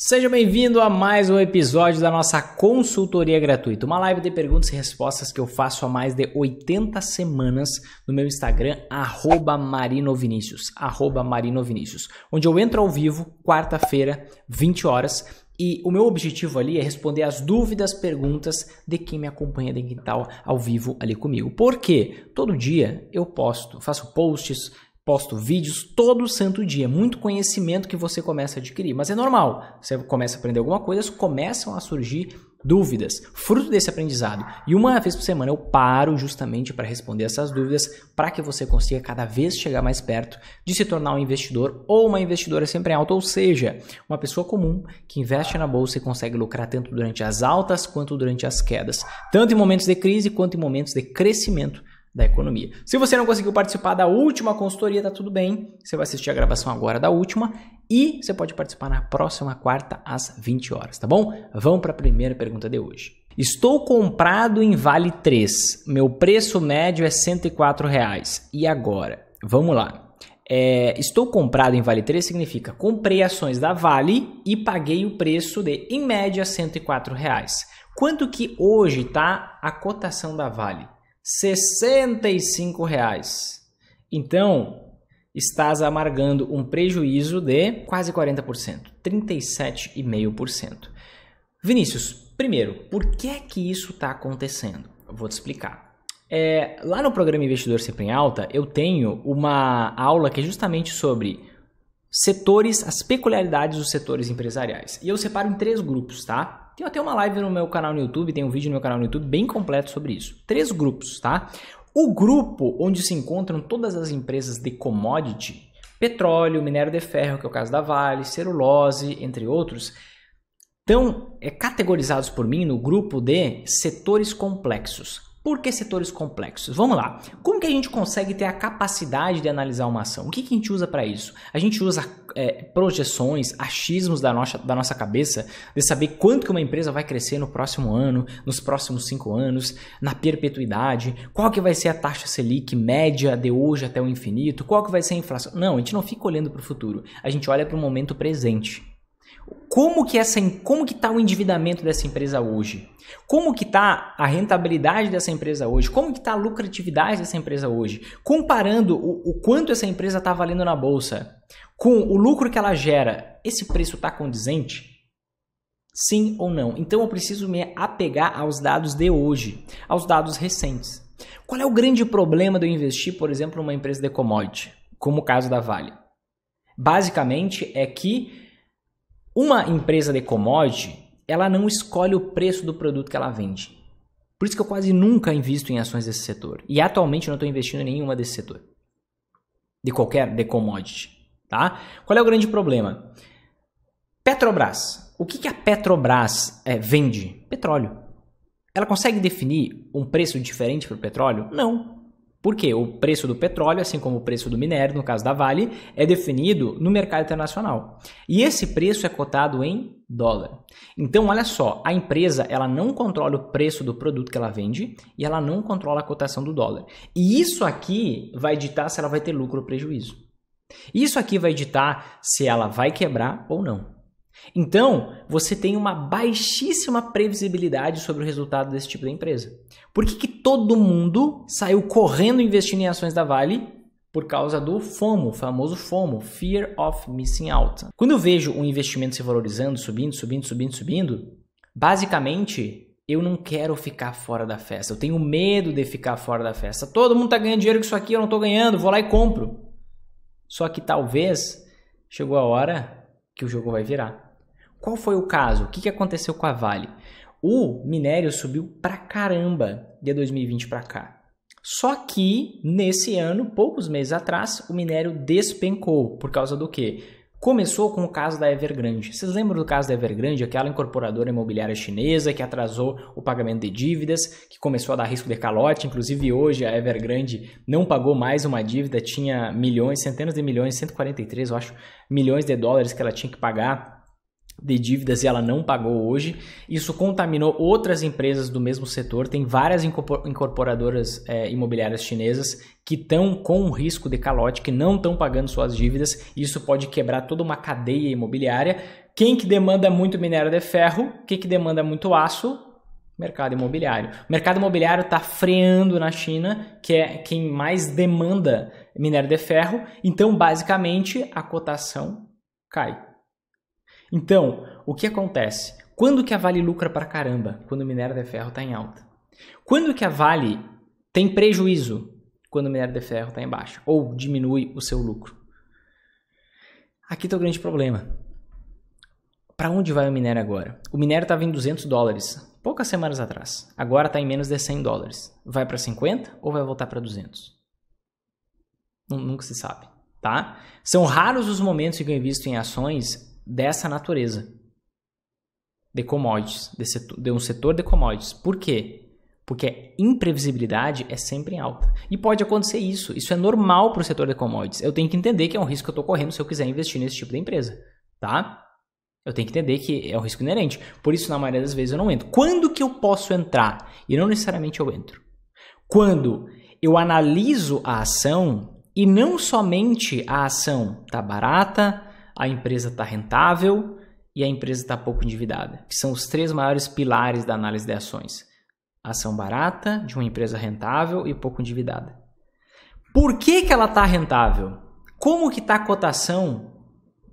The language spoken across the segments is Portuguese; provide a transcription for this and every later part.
Seja bem-vindo a mais um episódio da nossa consultoria gratuita, uma live de perguntas e respostas que eu faço há mais de 80 semanas no meu Instagram, arroba marinovinicius, arroba marinovinicius, onde eu entro ao vivo, quarta-feira, 20 horas, e o meu objetivo ali é responder as dúvidas, perguntas de quem me acompanha de quintal ao vivo ali comigo. Porque todo dia eu posto, faço posts, posto vídeos todo santo dia, muito conhecimento que você começa a adquirir, mas é normal. Você começa a aprender alguma coisa, começam a surgir dúvidas, fruto desse aprendizado. E uma vez por semana eu paro justamente para responder essas dúvidas, para que você consiga cada vez chegar mais perto de se tornar um investidor ou uma investidora sempre em alta, ou seja, uma pessoa comum que investe na bolsa e consegue lucrar tanto durante as altas quanto durante as quedas, tanto em momentos de crise quanto em momentos de crescimento da economia. Se você não conseguiu participar da última consultoria, tá tudo bem. Você vai assistir a gravação agora da última e você pode participar na próxima quarta às 20 horas, tá bom? Vamos para a primeira pergunta de hoje. Estou comprado em Vale 3. Meu preço médio é 104 reais. E agora? Vamos lá. É, estou comprado em Vale 3 significa comprei ações da Vale e paguei o preço de, em média, 104 reais. Quanto que hoje está a cotação da Vale? 65 reais. Então, estás amargando um prejuízo de quase 40%, 37,5%. Vinícius, primeiro, por que é que isso está acontecendo? Eu vou te explicar. É, lá no programa Investidor Sempre em Alta, eu tenho uma aula que é justamente sobre setores, as peculiaridades dos setores empresariais. E eu separo em três grupos, tá? Tem até uma live no meu canal no YouTube, tem um vídeo no meu canal no YouTube bem completo sobre isso. Três grupos, tá? O grupo onde se encontram todas as empresas de commodity, petróleo, minério de ferro, que é o caso da Vale, celulose, entre outros, estão é, categorizados por mim no grupo de setores complexos. Por que setores complexos? Vamos lá. Como que a gente consegue ter a capacidade de analisar uma ação? O que, que a gente usa para isso? A gente usa é, projeções, achismos da nossa, da nossa cabeça de saber quanto que uma empresa vai crescer no próximo ano, nos próximos cinco anos, na perpetuidade, qual que vai ser a taxa Selic média de hoje até o infinito, qual que vai ser a inflação. Não, a gente não fica olhando para o futuro, a gente olha para o momento presente. Como que essa, como que está o endividamento dessa empresa hoje? Como que está a rentabilidade dessa empresa hoje? Como que está a lucratividade dessa empresa hoje? Comparando o, o quanto essa empresa está valendo na bolsa com o lucro que ela gera, esse preço está condizente? Sim ou não? Então eu preciso me apegar aos dados de hoje, aos dados recentes. Qual é o grande problema de eu investir, por exemplo, numa empresa de commodity, como o caso da Vale? Basicamente é que uma empresa de commodity, ela não escolhe o preço do produto que ela vende. Por isso que eu quase nunca invisto em ações desse setor. E atualmente eu não estou investindo em nenhuma desse setor. De qualquer, de commodity. Tá? Qual é o grande problema? Petrobras. O que, que a Petrobras é, vende? Petróleo. Ela consegue definir um preço diferente para o petróleo? Não. Porque o preço do petróleo, assim como o preço do minério, no caso da Vale, é definido no mercado internacional. E esse preço é cotado em dólar. Então, olha só, a empresa ela não controla o preço do produto que ela vende e ela não controla a cotação do dólar. E isso aqui vai ditar se ela vai ter lucro ou prejuízo. Isso aqui vai ditar se ela vai quebrar ou não. Então, você tem uma baixíssima previsibilidade sobre o resultado desse tipo de empresa. Por que, que todo mundo saiu correndo investindo em ações da Vale? Por causa do FOMO, famoso FOMO, Fear of Missing Out. Quando eu vejo um investimento se valorizando, subindo, subindo, subindo, subindo, basicamente eu não quero ficar fora da festa, eu tenho medo de ficar fora da festa. Todo mundo está ganhando dinheiro com isso aqui, eu não estou ganhando, vou lá e compro. Só que talvez chegou a hora que o jogo vai virar. Qual foi o caso? O que, aconteceu com a Vale? O minério subiu pra caramba de 2020 para cá. Só que nesse ano, poucos meses atrás, o minério despencou por causa do quê? Começou com o caso da Evergrande. Vocês lembram do caso da Evergrande, aquela incorporadora imobiliária chinesa que atrasou o pagamento de dívidas, que começou a dar risco de calote, inclusive hoje a Evergrande não pagou mais uma dívida, tinha milhões, centenas de milhões, 143, eu acho, milhões de dólares que ela tinha que pagar de dívidas e ela não pagou hoje. Isso contaminou outras empresas do mesmo setor. Tem várias incorporadoras é, imobiliárias chinesas que estão com um risco de calote, que não estão pagando suas dívidas. Isso pode quebrar toda uma cadeia imobiliária. Quem que demanda muito minério de ferro? Quem que demanda muito aço? Mercado imobiliário. O mercado imobiliário está freando na China, que é quem mais demanda minério de ferro. Então, basicamente, a cotação cai. Então, o que acontece? Quando que a Vale lucra pra caramba? Quando o minério de ferro está em alta. Quando que a Vale tem prejuízo? Quando o minério de ferro está em baixa ou diminui o seu lucro. Aqui está o grande problema. Para onde vai o minério agora? O minério estava em 200 dólares poucas semanas atrás. Agora está em menos de 100 dólares. Vai para 50 ou vai voltar para 200? Nunca se sabe, tá? São raros os momentos em que eu invisto em ações dessa natureza de commodities, de, setor, de um setor de commodities. Por quê? Porque a imprevisibilidade é sempre em alta. E pode acontecer isso. Isso é normal para o setor de commodities. Eu tenho que entender que é um risco que eu estou correndo se eu quiser investir nesse tipo de empresa. Tá? Eu tenho que entender que é um risco inerente. Por isso, na maioria das vezes, eu não entro. Quando que eu posso entrar? E não necessariamente eu entro. Quando eu analiso a ação e não somente a ação tá barata, a empresa está rentável e a empresa está pouco endividada, que são os três maiores pilares da análise de ações. Ação barata, de uma empresa rentável e pouco endividada. Por que, que ela está rentável? Como que está a cotação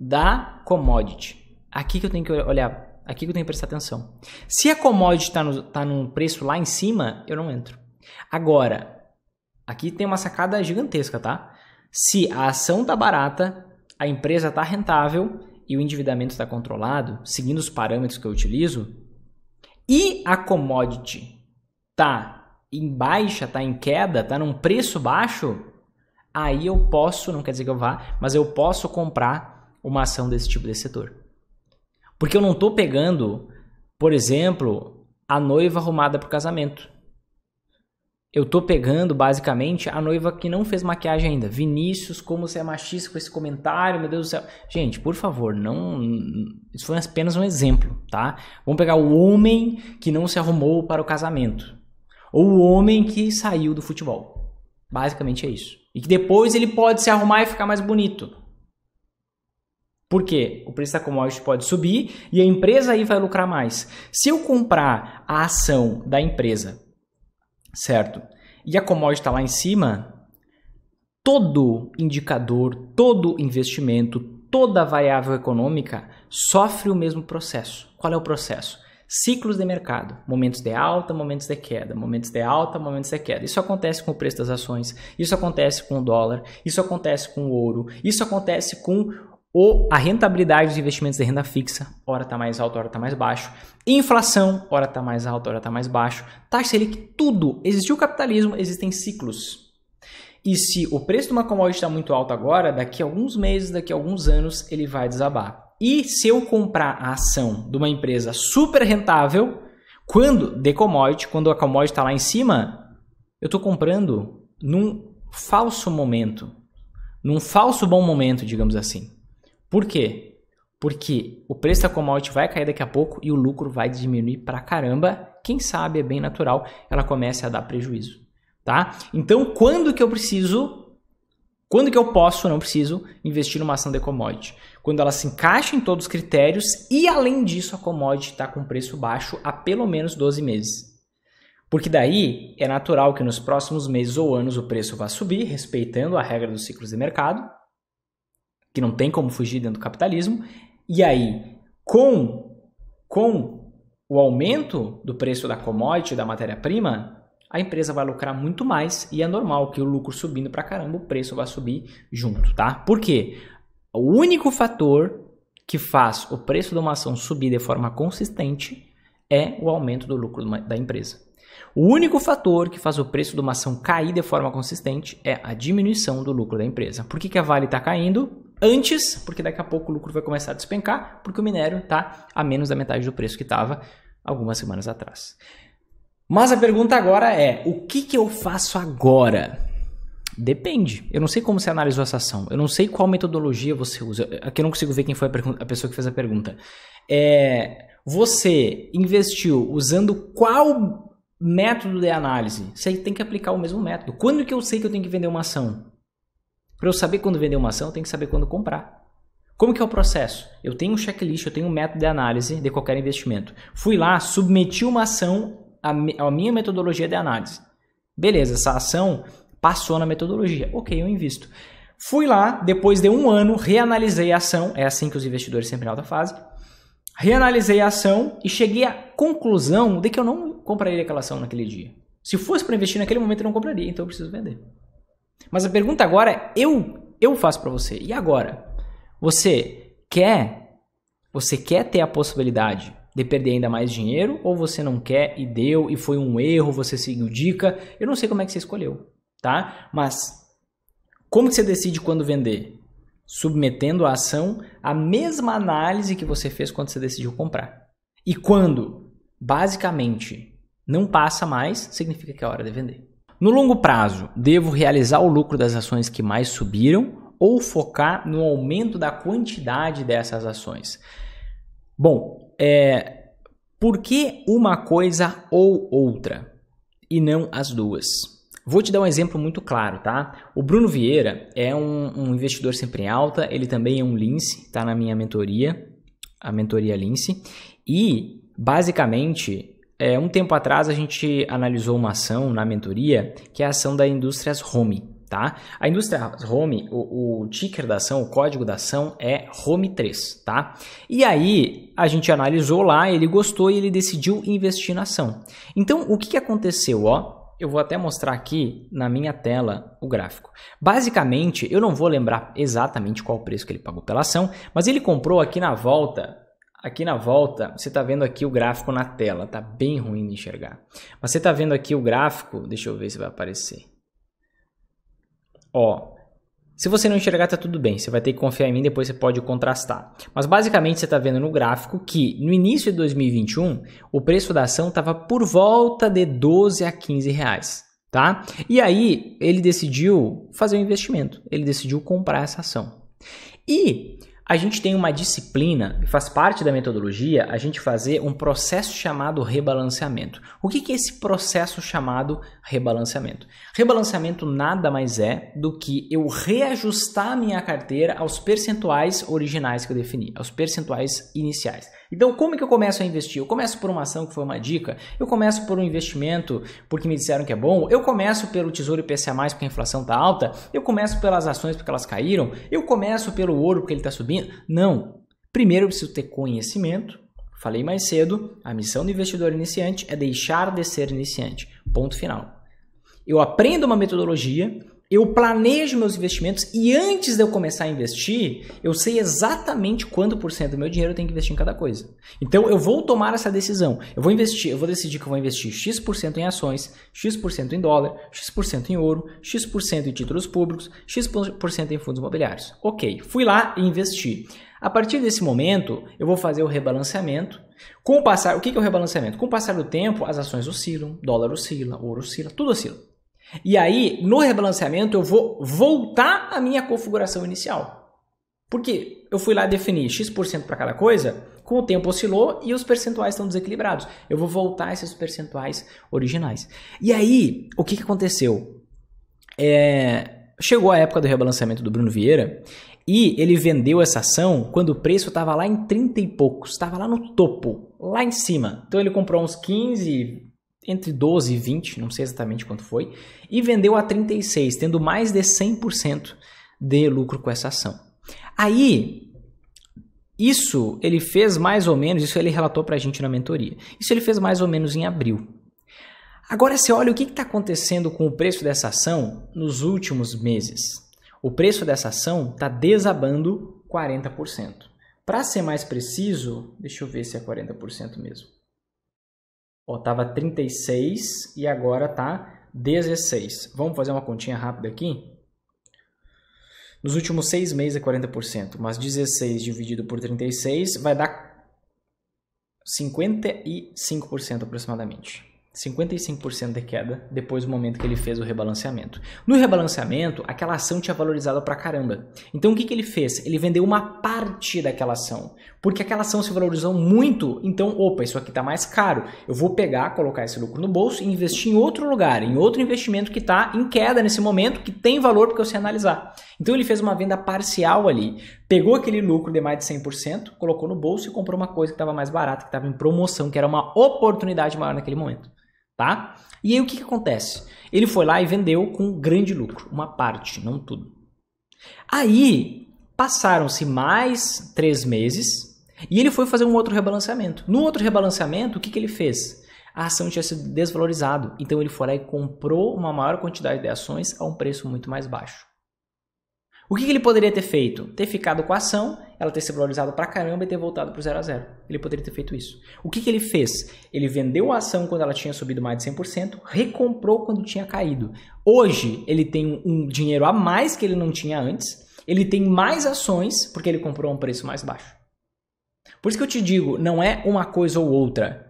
da commodity? Aqui que eu tenho que olhar, aqui que eu tenho que prestar atenção. Se a commodity está tá num preço lá em cima, eu não entro. Agora, aqui tem uma sacada gigantesca, tá? Se a ação está barata, a empresa está rentável e o endividamento está controlado, seguindo os parâmetros que eu utilizo, e a commodity está em baixa, está em queda, está num preço baixo, aí eu posso, não quer dizer que eu vá, mas eu posso comprar uma ação desse tipo desse setor. Porque eu não estou pegando, por exemplo, a noiva arrumada para o casamento eu tô pegando basicamente a noiva que não fez maquiagem ainda. Vinícius, como você é machista com esse comentário, meu Deus do céu. Gente, por favor, não. Isso foi apenas um exemplo, tá? Vamos pegar o homem que não se arrumou para o casamento. Ou o homem que saiu do futebol. Basicamente é isso. E que depois ele pode se arrumar e ficar mais bonito. Porque o preço da commodity pode subir e a empresa aí vai lucrar mais. Se eu comprar a ação da empresa certo? E a commodity está lá em cima, todo indicador, todo investimento, toda variável econômica sofre o mesmo processo. Qual é o processo? Ciclos de mercado, momentos de alta, momentos de queda, momentos de alta, momentos de queda. Isso acontece com o preço das ações, isso acontece com o dólar, isso acontece com o ouro, isso acontece com ou a rentabilidade dos investimentos de renda fixa, hora está mais alta, hora está mais baixo, inflação, hora está mais alta, hora está mais baixo, taxa Selic, tudo. Existiu o capitalismo, existem ciclos. E se o preço de uma commodity está muito alto agora, daqui a alguns meses, daqui a alguns anos, ele vai desabar. E se eu comprar a ação de uma empresa super rentável, quando de commodity, quando a commodity está lá em cima, eu estou comprando num falso momento, num falso bom momento, digamos assim. Por quê? Porque o preço da commodity vai cair daqui a pouco e o lucro vai diminuir pra caramba. Quem sabe é bem natural, ela começa a dar prejuízo, tá? Então, quando que eu preciso quando que eu posso, não preciso, investir numa ação de commodity? Quando ela se encaixa em todos os critérios e, além disso, a commodity está com preço baixo há pelo menos 12 meses. Porque daí é natural que nos próximos meses ou anos o preço vá subir, respeitando a regra dos ciclos de mercado que não tem como fugir dentro do capitalismo. E aí, com, com o aumento do preço da commodity, da matéria-prima, a empresa vai lucrar muito mais e é normal que o lucro subindo para caramba, o preço vai subir junto, tá? Por quê? O único fator que faz o preço de uma ação subir de forma consistente é o aumento do lucro da empresa. O único fator que faz o preço de uma ação cair de forma consistente é a diminuição do lucro da empresa. Por que, que a Vale está caindo? antes, porque daqui a pouco o lucro vai começar a despencar, porque o minério está a menos da metade do preço que estava algumas semanas atrás. Mas a pergunta agora é: o que, que eu faço agora? Depende. Eu não sei como você analisou essa ação. Eu não sei qual metodologia você usa. Aqui eu não consigo ver quem foi a, pergunta, a pessoa que fez a pergunta. É, você investiu usando qual método de análise? Você tem que aplicar o mesmo método. Quando que eu sei que eu tenho que vender uma ação? Para eu saber quando vender uma ação, eu tenho que saber quando comprar. Como que é o processo? Eu tenho um checklist, eu tenho um método de análise de qualquer investimento. Fui lá, submeti uma ação à minha metodologia de análise. Beleza, essa ação passou na metodologia. Ok, eu invisto. Fui lá, depois de um ano, reanalisei a ação. É assim que os investidores sempre na alta fase. Reanalisei a ação e cheguei à conclusão de que eu não compraria aquela ação naquele dia. Se fosse para investir naquele momento, eu não compraria, então eu preciso vender. Mas a pergunta agora é: eu, eu faço para você. E agora? Você quer? Você quer ter a possibilidade de perder ainda mais dinheiro ou você não quer e deu e foi um erro, você seguiu dica? Eu não sei como é que você escolheu, tá? Mas como que você decide quando vender? Submetendo a ação à mesma análise que você fez quando você decidiu comprar. E quando, basicamente, não passa mais, significa que é hora de vender. No longo prazo, devo realizar o lucro das ações que mais subiram ou focar no aumento da quantidade dessas ações? Bom, é, por que uma coisa ou outra e não as duas? Vou te dar um exemplo muito claro, tá? O Bruno Vieira é um, um investidor sempre em alta, ele também é um lince, tá na minha mentoria, a mentoria lince, e basicamente é, um tempo atrás a gente analisou uma ação na mentoria que é a ação da Indústrias Home. Tá? A indústria Home, o, o ticker da ação, o código da ação é Home3, tá? E aí a gente analisou lá, ele gostou e ele decidiu investir na ação. Então o que, que aconteceu? Ó, eu vou até mostrar aqui na minha tela o gráfico. Basicamente, eu não vou lembrar exatamente qual o preço que ele pagou pela ação, mas ele comprou aqui na volta Aqui na volta, você está vendo aqui o gráfico na tela, tá bem ruim de enxergar. Mas você está vendo aqui o gráfico, deixa eu ver se vai aparecer. Ó, se você não enxergar, tá tudo bem, você vai ter que confiar em mim, depois você pode contrastar. Mas basicamente você está vendo no gráfico que no início de 2021, o preço da ação estava por volta de 12 a 15 reais. Tá? E aí ele decidiu fazer um investimento, ele decidiu comprar essa ação. E a gente tem uma disciplina, e faz parte da metodologia, a gente fazer um processo chamado rebalanceamento. O que, que é esse processo chamado rebalanceamento? Rebalanceamento nada mais é do que eu reajustar a minha carteira aos percentuais originais que eu defini, aos percentuais iniciais. Então, como é que eu começo a investir? Eu começo por uma ação que foi uma dica, eu começo por um investimento porque me disseram que é bom, eu começo pelo Tesouro IPCA+, porque a inflação está alta, eu começo pelas ações porque elas caíram, eu começo pelo ouro porque ele está subindo. Não. Primeiro eu preciso ter conhecimento, falei mais cedo, a missão do investidor iniciante é deixar de ser iniciante. Ponto final. Eu aprendo uma metodologia, eu planejo meus investimentos e antes de eu começar a investir, eu sei exatamente quanto por cento do meu dinheiro eu tenho que investir em cada coisa. Então eu vou tomar essa decisão. Eu vou investir, eu vou decidir que eu vou investir X% por cento em ações, X% por cento em dólar, X% por cento em ouro, X% por cento em títulos públicos, X% por cento em fundos imobiliários. OK, fui lá e investi. A partir desse momento, eu vou fazer o rebalanceamento. Com o passar, o que é o rebalanceamento? Com o passar do tempo, as ações oscilam, dólar oscila, ouro oscila, tudo oscila. E aí, no rebalanceamento, eu vou voltar à minha configuração inicial. Porque eu fui lá definir X% para cada coisa, com o tempo oscilou e os percentuais estão desequilibrados. Eu vou voltar a esses percentuais originais. E aí, o que, que aconteceu? É, chegou a época do rebalanceamento do Bruno Vieira e ele vendeu essa ação quando o preço estava lá em 30 e poucos, estava lá no topo, lá em cima. Então ele comprou uns 15, entre 12 e 20, não sei exatamente quanto foi, e vendeu a 36, tendo mais de 100% de lucro com essa ação. Aí, isso ele fez mais ou menos, isso ele relatou para a gente na mentoria, isso ele fez mais ou menos em abril. Agora você olha o que está acontecendo com o preço dessa ação nos últimos meses. O preço dessa ação está desabando 40%. Para ser mais preciso, deixa eu ver se é 40% mesmo. Estava 36 e agora tá 16. Vamos fazer uma continha rápida aqui? Nos últimos seis meses é 40%, mas 16 dividido por 36 vai dar 55% aproximadamente. 55% de queda depois do momento que ele fez o rebalanceamento. No rebalanceamento, aquela ação tinha valorizado pra caramba. Então o que, que ele fez? Ele vendeu uma parte daquela ação porque aquela ação se valorizou muito, então, opa, isso aqui está mais caro. Eu vou pegar, colocar esse lucro no bolso e investir em outro lugar, em outro investimento que está em queda nesse momento, que tem valor porque eu sei analisar. Então ele fez uma venda parcial ali, pegou aquele lucro de mais de 100%, colocou no bolso e comprou uma coisa que estava mais barata, que estava em promoção, que era uma oportunidade maior naquele momento. Tá? E aí o que, que acontece? Ele foi lá e vendeu com grande lucro, uma parte, não tudo. Aí passaram-se mais três meses, e ele foi fazer um outro rebalanceamento. No outro rebalanceamento, o que, que ele fez? A ação tinha sido desvalorizada. Então ele foi lá e comprou uma maior quantidade de ações a um preço muito mais baixo. O que, que ele poderia ter feito? Ter ficado com a ação, ela ter se valorizado pra caramba e ter voltado pro zero a zero. Ele poderia ter feito isso. O que, que ele fez? Ele vendeu a ação quando ela tinha subido mais de 100%, recomprou quando tinha caído. Hoje ele tem um dinheiro a mais que ele não tinha antes, ele tem mais ações porque ele comprou a um preço mais baixo. Por isso que eu te digo, não é uma coisa ou outra.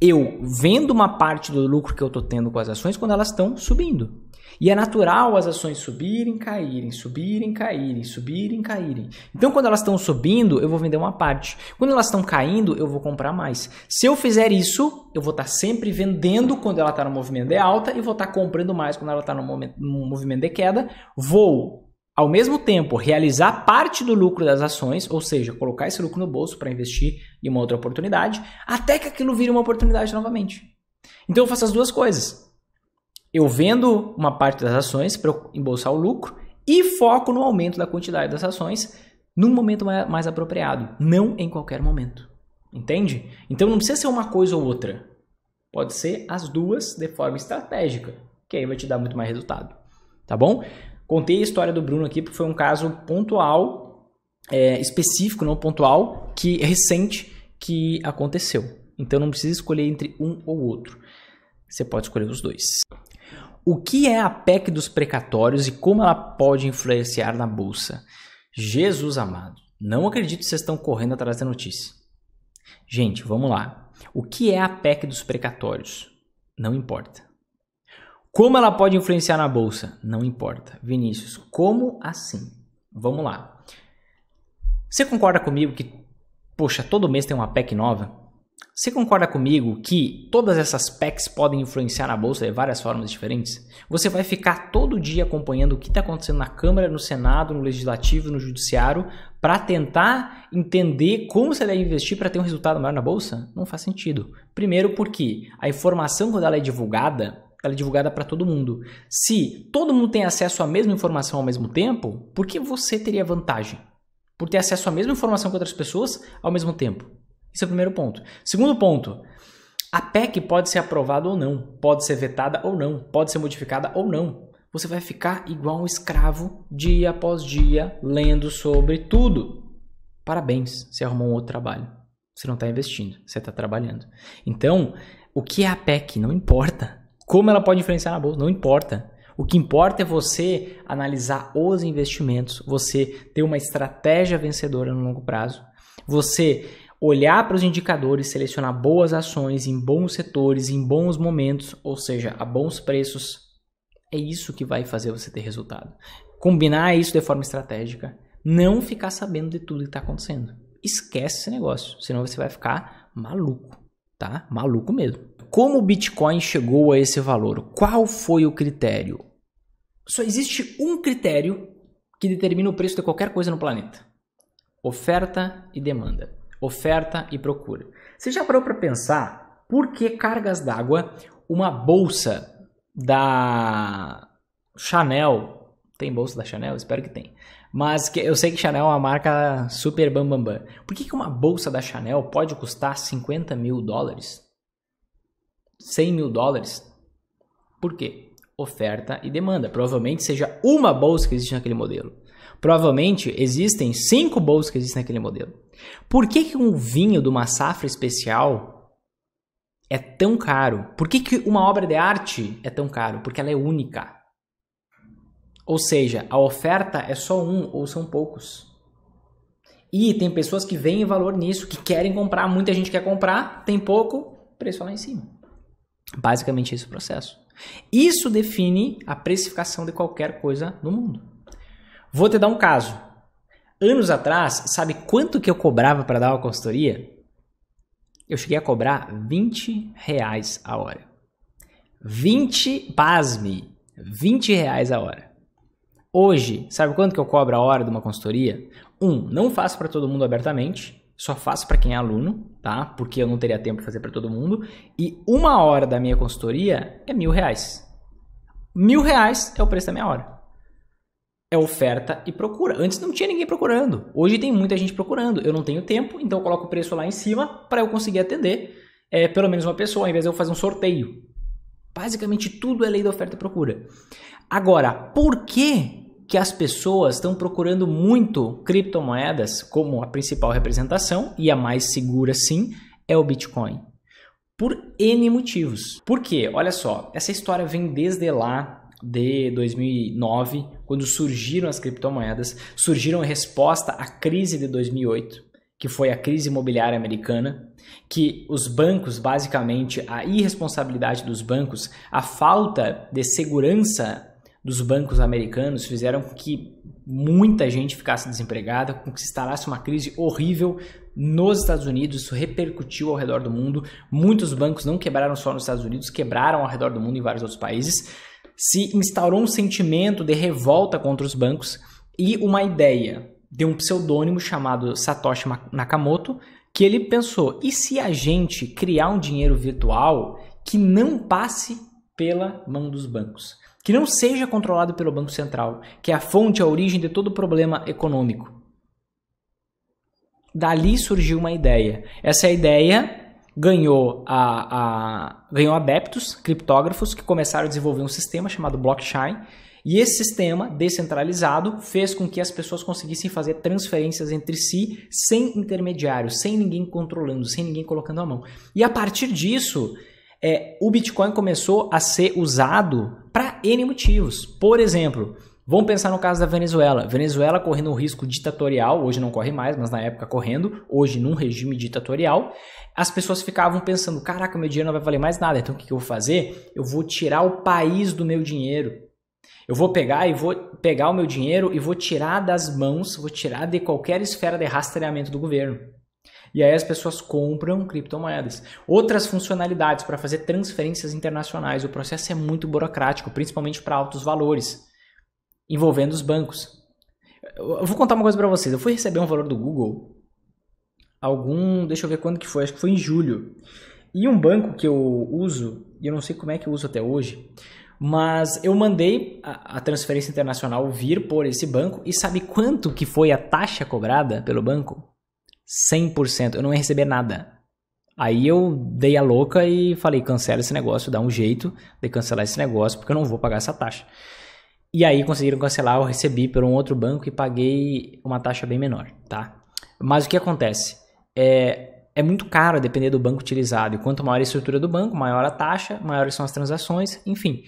Eu vendo uma parte do lucro que eu estou tendo com as ações quando elas estão subindo. E é natural as ações subirem, caírem, subirem, caírem, subirem, caírem. Então, quando elas estão subindo, eu vou vender uma parte. Quando elas estão caindo, eu vou comprar mais. Se eu fizer isso, eu vou estar tá sempre vendendo quando ela está no movimento de alta e vou estar tá comprando mais quando ela está no, no movimento de queda. Vou ao mesmo tempo realizar parte do lucro das ações, ou seja, colocar esse lucro no bolso para investir em uma outra oportunidade, até que aquilo vire uma oportunidade novamente. Então eu faço as duas coisas. Eu vendo uma parte das ações para embolsar o lucro e foco no aumento da quantidade das ações num momento mais apropriado, não em qualquer momento. Entende? Então não precisa ser uma coisa ou outra. Pode ser as duas de forma estratégica, que aí vai te dar muito mais resultado. Tá bom? Contei a história do Bruno aqui porque foi um caso pontual, é, específico, não pontual, que é recente que aconteceu. Então não precisa escolher entre um ou outro. Você pode escolher os dois. O que é a PEC dos precatórios e como ela pode influenciar na bolsa? Jesus amado, não acredito que vocês estão correndo atrás da notícia. Gente, vamos lá. O que é a PEC dos precatórios? Não importa. Como ela pode influenciar na bolsa? Não importa. Vinícius, como assim? Vamos lá. Você concorda comigo que, poxa, todo mês tem uma PEC nova? Você concorda comigo que todas essas PECs podem influenciar na bolsa de várias formas diferentes? Você vai ficar todo dia acompanhando o que está acontecendo na Câmara, no Senado, no Legislativo, no Judiciário, para tentar entender como você deve investir para ter um resultado maior na bolsa? Não faz sentido. Primeiro, porque a informação, quando ela é divulgada, ela é divulgada para todo mundo. Se todo mundo tem acesso à mesma informação ao mesmo tempo, por que você teria vantagem? Por ter acesso à mesma informação que outras pessoas ao mesmo tempo. Esse é o primeiro ponto. Segundo ponto, a PEC pode ser aprovada ou não, pode ser vetada ou não, pode ser modificada ou não. Você vai ficar igual um escravo dia após dia lendo sobre tudo. Parabéns, você arrumou um outro trabalho. Você não está investindo, você está trabalhando. Então, o que é a PEC? Não importa. Como ela pode influenciar na bolsa? Não importa. O que importa é você analisar os investimentos, você ter uma estratégia vencedora no longo prazo, você olhar para os indicadores, selecionar boas ações em bons setores, em bons momentos, ou seja, a bons preços. É isso que vai fazer você ter resultado. Combinar isso de forma estratégica, não ficar sabendo de tudo que está acontecendo. Esquece esse negócio, senão você vai ficar maluco, tá? Maluco mesmo. Como o Bitcoin chegou a esse valor? Qual foi o critério? Só existe um critério que determina o preço de qualquer coisa no planeta: oferta e demanda, oferta e procura. Você já parou para pensar por que cargas d'água uma bolsa da Chanel tem bolsa da Chanel? Espero que tem. Mas eu sei que Chanel é uma marca super bambambam. Bam, bam. Por que uma bolsa da Chanel pode custar 50 mil dólares? 100 mil dólares. Por quê? Oferta e demanda. Provavelmente seja uma bolsa que existe naquele modelo. Provavelmente existem cinco bolsas que existem naquele modelo. Por que, que um vinho de uma safra especial é tão caro? Por que, que uma obra de arte é tão caro? Porque ela é única. Ou seja, a oferta é só um ou são poucos. E tem pessoas que veem valor nisso, que querem comprar, muita gente quer comprar, tem pouco, preço lá em cima. Basicamente esse é o processo. Isso define a precificação de qualquer coisa no mundo. Vou te dar um caso. Anos atrás, sabe quanto que eu cobrava para dar uma consultoria? Eu cheguei a cobrar 20 reais a hora. 20, pasme, 20 reais a hora. Hoje, sabe quanto que eu cobro a hora de uma consultoria? Um, não faço para todo mundo abertamente. Só faço para quem é aluno, tá? Porque eu não teria tempo de fazer para todo mundo. E uma hora da minha consultoria é mil reais. Mil reais é o preço da minha hora. É oferta e procura. Antes não tinha ninguém procurando. Hoje tem muita gente procurando. Eu não tenho tempo, então eu coloco o preço lá em cima para eu conseguir atender é, pelo menos uma pessoa, ao invés de eu fazer um sorteio. Basicamente tudo é lei da oferta e procura. Agora, por que que as pessoas estão procurando muito criptomoedas como a principal representação e a mais segura sim é o Bitcoin. Por N motivos. Por quê? Olha só, essa história vem desde lá de 2009, quando surgiram as criptomoedas, surgiram em resposta à crise de 2008, que foi a crise imobiliária americana, que os bancos, basicamente, a irresponsabilidade dos bancos, a falta de segurança dos bancos americanos fizeram com que muita gente ficasse desempregada, com que se instalasse uma crise horrível nos Estados Unidos, isso repercutiu ao redor do mundo. Muitos bancos não quebraram só nos Estados Unidos, quebraram ao redor do mundo em vários outros países. Se instaurou um sentimento de revolta contra os bancos e uma ideia de um pseudônimo chamado Satoshi Nakamoto, que ele pensou: e se a gente criar um dinheiro virtual que não passe pela mão dos bancos? que não seja controlado pelo Banco Central, que é a fonte, a origem de todo problema econômico. Dali surgiu uma ideia. Essa ideia ganhou, a, a, ganhou adeptos, criptógrafos, que começaram a desenvolver um sistema chamado blockchain. E esse sistema descentralizado fez com que as pessoas conseguissem fazer transferências entre si sem intermediários, sem ninguém controlando, sem ninguém colocando a mão. E a partir disso, é, o Bitcoin começou a ser usado para N motivos. Por exemplo, vamos pensar no caso da Venezuela. Venezuela correndo um risco ditatorial, hoje não corre mais, mas na época correndo, hoje num regime ditatorial, as pessoas ficavam pensando: caraca, meu dinheiro não vai valer mais nada, então o que, que eu vou fazer? Eu vou tirar o país do meu dinheiro. Eu vou pegar e vou pegar o meu dinheiro e vou tirar das mãos, vou tirar de qualquer esfera de rastreamento do governo. E aí as pessoas compram criptomoedas. Outras funcionalidades para fazer transferências internacionais. O processo é muito burocrático, principalmente para altos valores, envolvendo os bancos. Eu vou contar uma coisa para vocês. Eu fui receber um valor do Google algum, deixa eu ver quando que foi, acho que foi em julho. E um banco que eu uso, e eu não sei como é que eu uso até hoje, mas eu mandei a, a, transferência internacional vir por esse banco e sabe quanto que foi a taxa cobrada pelo banco? 100%, eu não ia receber nada. Aí eu dei a louca e falei: cancela esse negócio, dá um jeito de cancelar esse negócio, porque eu não vou pagar essa taxa. E aí conseguiram cancelar, eu recebi por um outro banco e paguei uma taxa bem menor, tá? Mas o que acontece? É, é muito caro depender do banco utilizado. E quanto maior a estrutura do banco, maior a taxa, maiores são as transações, enfim.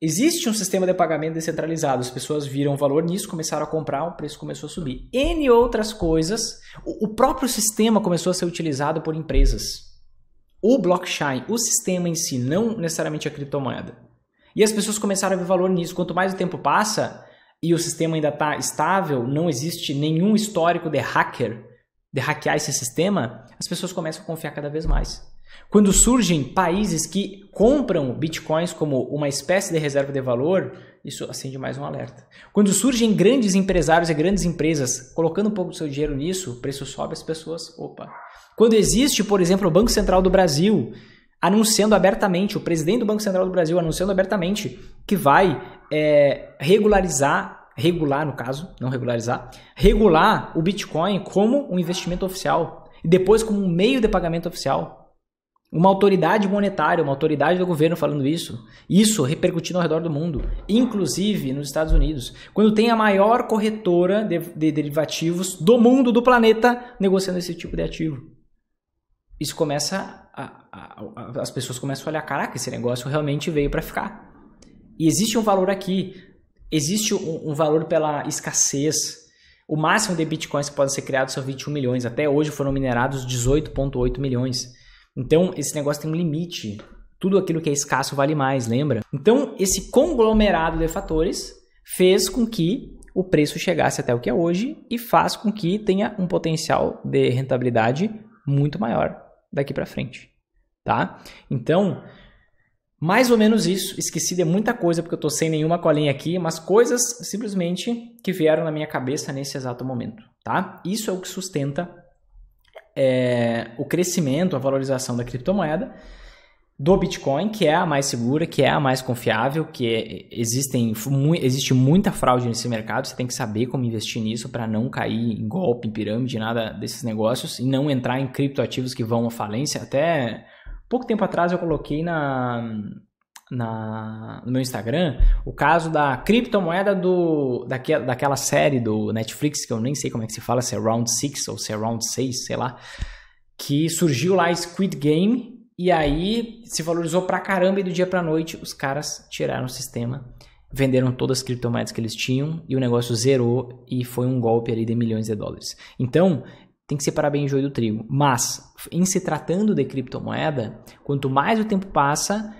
Existe um sistema de pagamento descentralizado, as pessoas viram valor nisso, começaram a comprar, o preço começou a subir. N outras coisas, o próprio sistema começou a ser utilizado por empresas. O blockchain, o sistema em si, não necessariamente a criptomoeda. E as pessoas começaram a ver valor nisso. Quanto mais o tempo passa e o sistema ainda está estável, não existe nenhum histórico de hacker, de hackear esse sistema, as pessoas começam a confiar cada vez mais. Quando surgem países que compram bitcoins como uma espécie de reserva de valor, isso acende mais um alerta. Quando surgem grandes empresários e grandes empresas colocando um pouco do seu dinheiro nisso, o preço sobe, as pessoas, opa. Quando existe, por exemplo, o Banco Central do Brasil anunciando abertamente, o presidente do Banco Central do Brasil anunciando abertamente que vai é, regularizar, regular no caso, não regularizar, regular o Bitcoin como um investimento oficial e depois como um meio de pagamento oficial. Uma autoridade monetária, uma autoridade do governo falando isso, isso repercutindo ao redor do mundo, inclusive nos Estados Unidos, quando tem a maior corretora de, de derivativos do mundo, do planeta, negociando esse tipo de ativo. Isso começa. A, a, a, as pessoas começam a olhar: caraca, esse negócio realmente veio para ficar. E existe um valor aqui, existe um, um valor pela escassez, o máximo de bitcoins que podem ser criados são 21 milhões. Até hoje foram minerados 18,8 milhões. Então, esse negócio tem um limite. Tudo aquilo que é escasso vale mais, lembra? Então, esse conglomerado de fatores fez com que o preço chegasse até o que é hoje e faz com que tenha um potencial de rentabilidade muito maior daqui para frente, tá? Então, mais ou menos isso. Esqueci de muita coisa porque eu tô sem nenhuma colinha aqui, mas coisas simplesmente que vieram na minha cabeça nesse exato momento, tá? Isso é o que sustenta é, o crescimento, a valorização da criptomoeda, do Bitcoin, que é a mais segura, que é a mais confiável, que é, existem, mu existe muita fraude nesse mercado, você tem que saber como investir nisso para não cair em golpe, em pirâmide, nada desses negócios, e não entrar em criptoativos que vão à falência. Até pouco tempo atrás eu coloquei na, na, no meu Instagram o caso da criptomoeda do, daque, daquela série do Netflix, que eu nem sei como é que se fala, se é Round 6 ou se é Round 6, sei lá, que surgiu lá Squid Game e aí se valorizou pra caramba e do dia pra noite os caras tiraram o sistema, venderam todas as criptomoedas que eles tinham e o negócio zerou e foi um golpe ali de milhões de dólares. Então, tem que separar bem o joio do trigo. Mas, em se tratando de criptomoeda, quanto mais o tempo passa,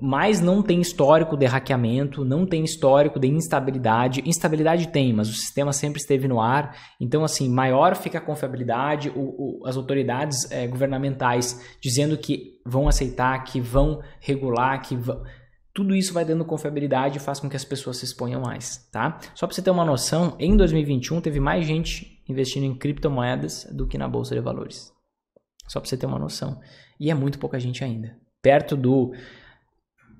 mas não tem histórico de hackeamento, não tem histórico de instabilidade. Instabilidade tem, mas o sistema sempre esteve no ar. Então, assim, maior fica a confiabilidade, o, o, as autoridades é, governamentais dizendo que vão aceitar, que vão regular, que vão... Tudo isso vai dando confiabilidade e faz com que as pessoas se exponham mais, tá? Só para você ter uma noção, em 2021 teve mais gente investindo em criptomoedas do que na bolsa de valores. Só para você ter uma noção. E é muito pouca gente ainda. Perto do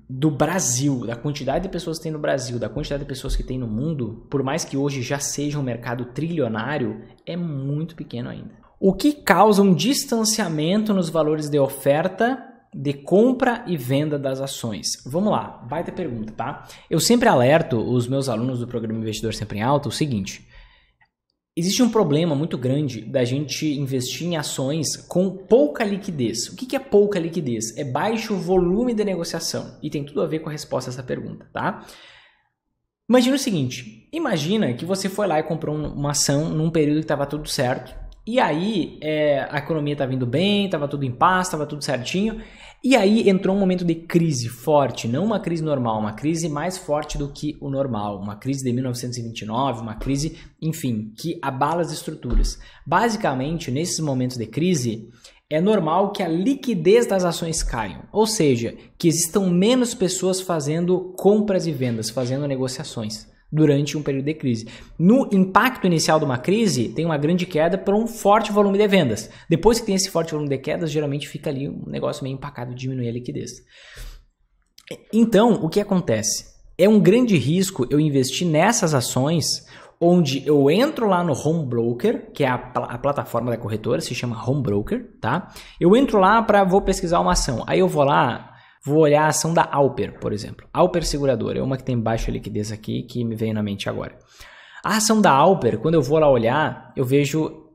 do Brasil, da quantidade de pessoas que tem no Brasil, da quantidade de pessoas que tem no mundo, por mais que hoje já seja um mercado trilionário, é muito pequeno ainda. O que causa um distanciamento nos valores de oferta, de compra e venda das ações? Vamos lá, baita pergunta, tá? Eu sempre alerto os meus alunos do programa Investidor Sempre em Alta o seguinte: Existe um problema muito grande da gente investir em ações com pouca liquidez. O que é pouca liquidez? É baixo volume de negociação. E tem tudo a ver com a resposta a essa pergunta, tá? Imagina o seguinte: imagina que você foi lá e comprou uma ação num período que estava tudo certo. E aí é, a economia estava indo bem, estava tudo em paz, estava tudo certinho. E aí entrou um momento de crise forte, não uma crise normal, uma crise mais forte do que o normal, uma crise de 1929, uma crise, enfim, que abala as estruturas. Basicamente, nesses momentos de crise, é normal que a liquidez das ações caia, ou seja, que existam menos pessoas fazendo compras e vendas, fazendo negociações durante um período de crise. No impacto inicial de uma crise, tem uma grande queda para um forte volume de vendas. Depois que tem esse forte volume de quedas, geralmente fica ali um negócio meio empacado, diminui a liquidez. Então, o que acontece? É um grande risco eu investir nessas ações onde eu entro lá no Home Broker, que é a, pl a plataforma da corretora, se chama Home Broker, tá? Eu entro lá para vou pesquisar uma ação. Aí eu vou lá, Vou olhar a ação da Alper, por exemplo. Alper Seguradora é uma que tem baixa liquidez aqui que me veio na mente agora. A ação da Alper, quando eu vou lá olhar, eu vejo.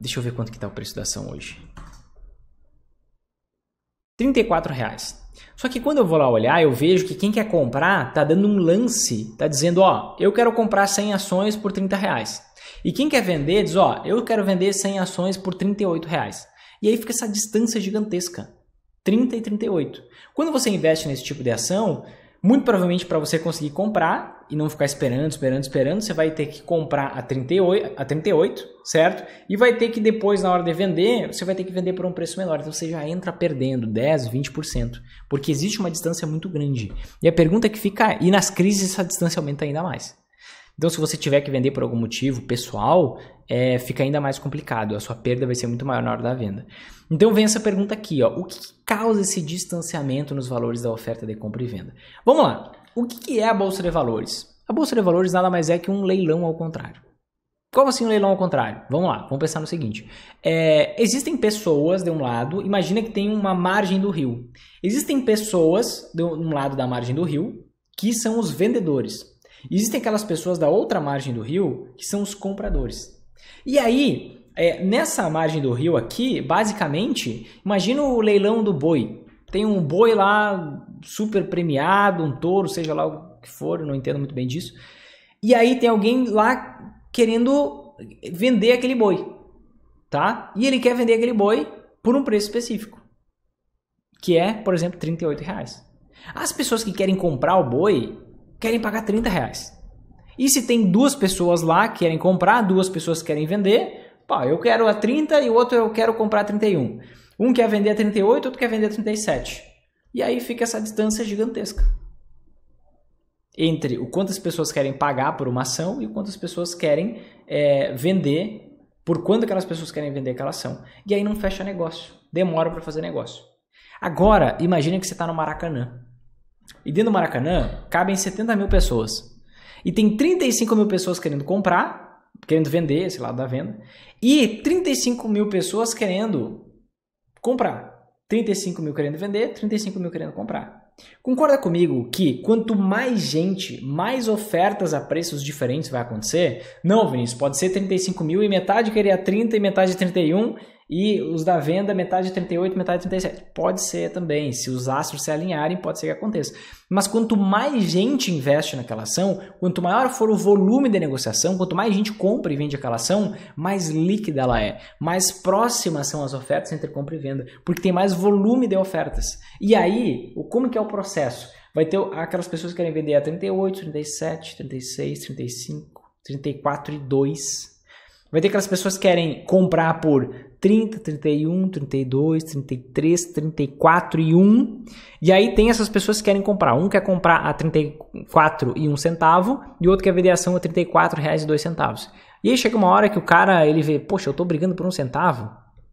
Deixa eu ver quanto que está o preço da ação hoje. R$ reais. Só que quando eu vou lá olhar, eu vejo que quem quer comprar está dando um lance, está dizendo, ó, eu quero comprar 100 ações por 30 reais. E quem quer vender diz, ó, eu quero vender 100 ações por 38 reais. E aí fica essa distância gigantesca. 30 e 38. Quando você investe nesse tipo de ação, muito provavelmente para você conseguir comprar e não ficar esperando, esperando, esperando, você vai ter que comprar a 38, a 38, certo? E vai ter que depois na hora de vender, você vai ter que vender por um preço menor. Então você já entra perdendo 10, 20%, porque existe uma distância muito grande. E a pergunta que fica, é, e nas crises essa distância aumenta ainda mais. Então, se você tiver que vender por algum motivo pessoal, é, fica ainda mais complicado. A sua perda vai ser muito maior na hora da venda. Então, vem essa pergunta aqui: ó, o que causa esse distanciamento nos valores da oferta de compra e venda? Vamos lá. O que é a bolsa de valores? A bolsa de valores nada mais é que um leilão ao contrário. Como assim um leilão ao contrário? Vamos lá, vamos pensar no seguinte: é, existem pessoas de um lado, imagina que tem uma margem do rio. Existem pessoas de um lado da margem do rio que são os vendedores. Existem aquelas pessoas da outra margem do rio que são os compradores. E aí, é, nessa margem do rio aqui, basicamente, imagina o leilão do boi. Tem um boi lá super premiado, um touro, seja lá o que for, não entendo muito bem disso. E aí tem alguém lá querendo vender aquele boi, tá? E ele quer vender aquele boi por um preço específico, que é, por exemplo, 38 reais. As pessoas que querem comprar o boi, querem pagar 30 reais. E se tem duas pessoas lá que querem comprar, duas pessoas que querem vender, pá, eu quero a 30 e o outro eu quero comprar a 31. Um quer vender a 38, outro quer vender a 37. E aí fica essa distância gigantesca entre o quanto as pessoas querem pagar por uma ação e o quanto as pessoas querem é, vender, por quanto aquelas pessoas querem vender aquela ação. E aí não fecha negócio, demora para fazer negócio. Agora, imagine que você está no Maracanã. E dentro do Maracanã cabem 70 mil pessoas. E tem 35 mil pessoas querendo comprar, querendo vender, esse lado da venda. E 35 mil pessoas querendo comprar. 35 mil querendo vender, 35 mil querendo comprar. Concorda comigo que quanto mais gente, mais ofertas a preços diferentes vai acontecer? Não, Vinícius, pode ser 35 mil e metade queria 30 e metade 31 e os da venda, metade de 38, metade de 37. Pode ser também. Se os astros se alinharem, pode ser que aconteça. Mas quanto mais gente investe naquela ação, quanto maior for o volume da negociação, quanto mais gente compra e vende aquela ação, mais líquida ela é. Mais próximas são as ofertas entre compra e venda. Porque tem mais volume de ofertas. E aí, como que é o processo? Vai ter aquelas pessoas que querem vender a 38, 37, 36, 35, 34 e 2. Vai ter aquelas pessoas que querem comprar por 30, 31, 32, 33, 34 e 1. E aí tem essas pessoas que querem comprar. Um quer comprar a 34 e 1 centavo e o outro quer vender a ação a 34 reais e 2 centavos. E aí chega uma hora que o cara ele vê, poxa, eu tô brigando por um centavo?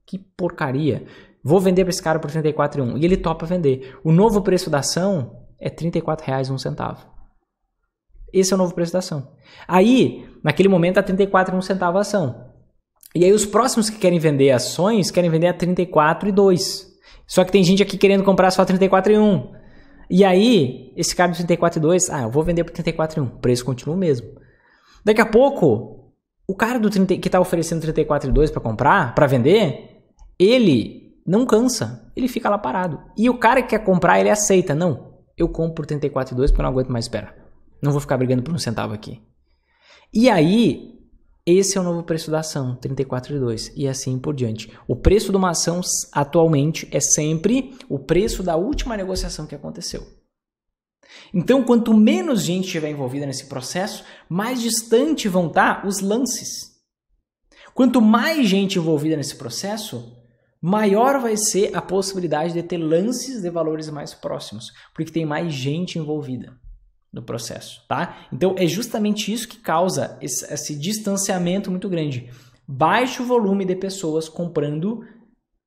Que porcaria. Vou vender para esse cara por 34 e 1. E ele topa vender. O novo preço da ação é 34 reais e 1 centavo. Esse é o novo preço da ação. Aí, naquele momento, tá a 34 e 1 centavo a ação. E aí os próximos que querem vender ações querem vender a 34 e Só que tem gente aqui querendo comprar só a 34 e E aí, esse cara de 34 e ah, eu vou vender por 34 e O preço continua o mesmo. Daqui a pouco, o cara do 30, que está oferecendo 34 e para comprar, para vender, ele não cansa, ele fica lá parado. E o cara que quer comprar, ele aceita, não, eu compro por 34 e porque eu não aguento mais esperar. Não vou ficar brigando por um centavo aqui. E aí, esse é o novo preço da ação, 34,2 e assim por diante. O preço de uma ação atualmente é sempre o preço da última negociação que aconteceu. Então, quanto menos gente estiver envolvida nesse processo, mais distante vão estar tá os lances. Quanto mais gente envolvida nesse processo, maior vai ser a possibilidade de ter lances de valores mais próximos, porque tem mais gente envolvida do processo, tá? Então é justamente isso que causa esse, esse distanciamento muito grande. Baixo volume de pessoas comprando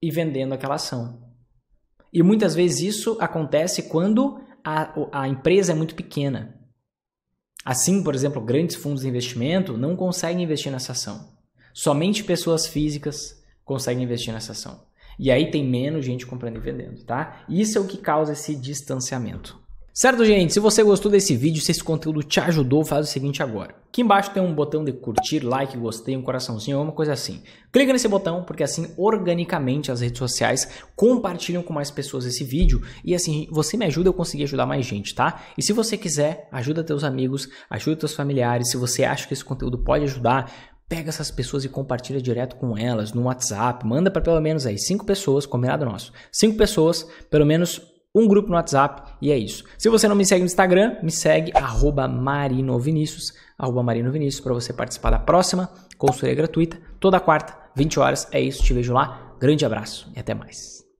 e vendendo aquela ação. E muitas vezes isso acontece quando a, a empresa é muito pequena. Assim, por exemplo, grandes fundos de investimento não conseguem investir nessa ação. Somente pessoas físicas conseguem investir nessa ação. E aí tem menos gente comprando e vendendo, tá? Isso é o que causa esse distanciamento. Certo, gente? Se você gostou desse vídeo, se esse conteúdo te ajudou, faz o seguinte agora. Aqui embaixo tem um botão de curtir, like, gostei, um coraçãozinho, alguma coisa assim. Clica nesse botão, porque assim, organicamente, as redes sociais compartilham com mais pessoas esse vídeo. E assim, você me ajuda eu conseguir ajudar mais gente, tá? E se você quiser, ajuda teus amigos, ajuda teus familiares. Se você acha que esse conteúdo pode ajudar, pega essas pessoas e compartilha direto com elas no WhatsApp. Manda para pelo menos aí cinco pessoas, combinado nosso. Cinco pessoas, pelo menos um grupo no WhatsApp e é isso. Se você não me segue no Instagram, me segue arroba marinovinicius, arroba marinovinicius para você participar da próxima consultoria gratuita, toda quarta, 20 horas. É isso, te vejo lá. Grande abraço e até mais.